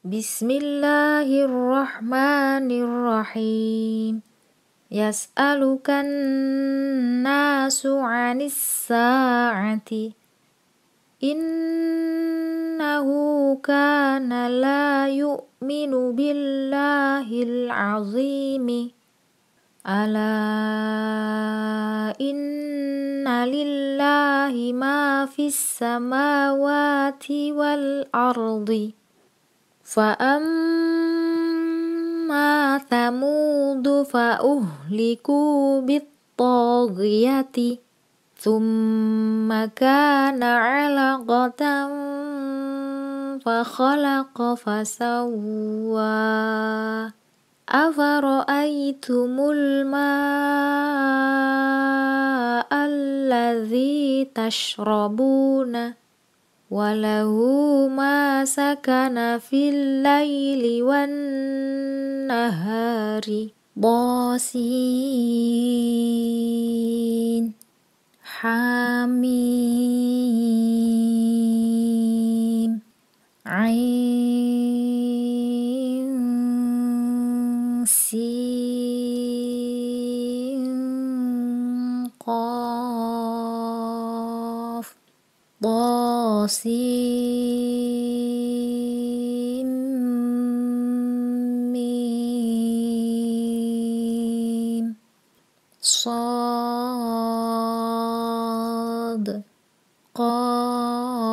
بسم الله الرحمن الرحيم يسألك الناس عن الساعة إنه كان لا يؤمن بالله العظيم ألا إن لله ما في السماوات والأرض فأما ثمود فأهلكوا بالطاغية ثم كان علقة فخلق فسوى أفرأيتم الماء الذي تشربون Walahu masa fil laili wan nahari Bosin Hamim Ain Sin طاسيم صاد قاف